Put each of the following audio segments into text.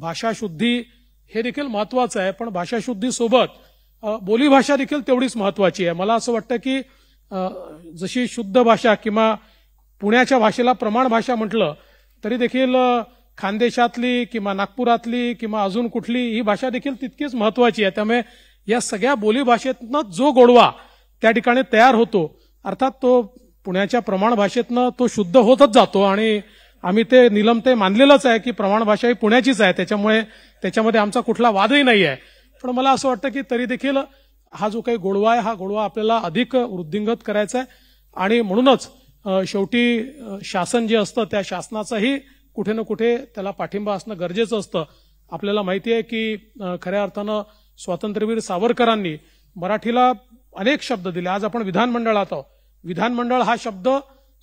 भाषाशुद्धी हे देखील महत्वाचं आहे पण भाषाशुद्धीसोबत बोलीभाषा देखील तेवढीच महत्वाची आहे मला असं वाटतं की जशी शुद्ध भाषा किंवा पुण्याच्या भाषेला प्रमाण भाषा म्हटलं तरी देखील खानदेशातली किंवा नागपुरातली किंवा अजून कुठली ही भाषा देखील तितकीच महत्वाची आहे त्यामुळे या सगळ्या बोलीभाषेतनं जो गोडवा त्या ठिकाणी तयार होतो अर्थात तो पुण्याच्या प्रमाण भाषेतनं तो शुद्ध होतच जातो आणि आम्ही ते निलम ते मानलेलंच आहे की प्रमाण भाषा ही पुण्याचीच आहे त्याच्यामुळे त्याच्यामध्ये आमचा कुठला वादही नाही आहे पण मला असं वाटतं की तरी देखील हा जो काही गोडवा आहे हा गोडवा आपल्याला अधिक वृद्धिंगत करायचा आहे आणि म्हणूनच शेवटी शासन जे असतं त्या शासनाचाही कुठे ना कुठे त्याला पाठिंबा असणं गरजेचं असतं आपल्याला माहिती आहे की खऱ्या अर्थानं स्वातंत्र्यवीर सावरकरांनी मराठीला अनेक शब्द दिले आज आपण विधानमंडळात आहोत विधानमंडळ हा शब्द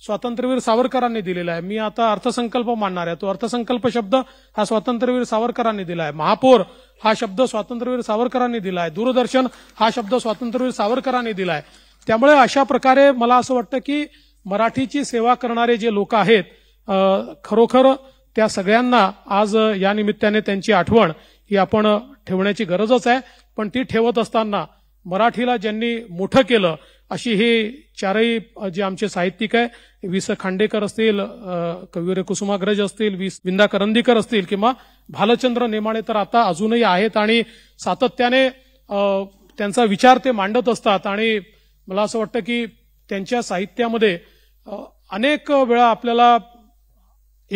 स्वातंत्र्यवीर सावरकरांनी दिलेला आहे मी आता अर्थसंकल्प मांडणार आहे तो अर्थसंकल्प शब्द हा स्वातंत्र्यवीर सावरकरांनी दिला आहे महापौर हा शब्द स्वातंत्र्यवीर सावरकरांनी दिला आहे दूरदर्शन हा शब्द स्वातंत्र्यवीर सावरकरांनी दिला आहे त्यामुळे अशा प्रकारे मला असं वाटतं की मराठीची सेवा करणारे जे लोक आहेत खरोखर त्या सगळ्यांना आज या निमित्ताने त्यांची आठवण ही आपण ठेवण्याची गरजच आहे पण ती ठेवत असताना मराठीला ज्यांनी मोठं केलं अशी ही चारही जे आमचे साहित्यिक आहे वि स खांडेकर असतील कविरे कुसुमाग्रज असतील विंदा करंदीकर असतील किंवा भालचंद्र नेमाणे तर आता अजूनही आहेत आणि सातत्याने त्यांचा विचार ते मांडत असतात आणि मला असं वाटतं की त्यांच्या साहित्यामध्ये अनेक वेळा आपल्याला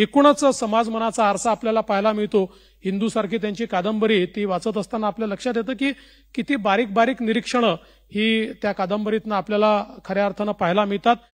एकूणच समाज मनाचा आरसा आपल्याला पाहायला मिळतो हिंदूसारखी त्यांची कादंबरी ती वाचत असताना आपल्या लक्षात येतं की किती बारीक बारीक निरीक्षणं ही त्या कादंबरीतनं आपल्याला खऱ्या अर्थानं पाहायला मिळतात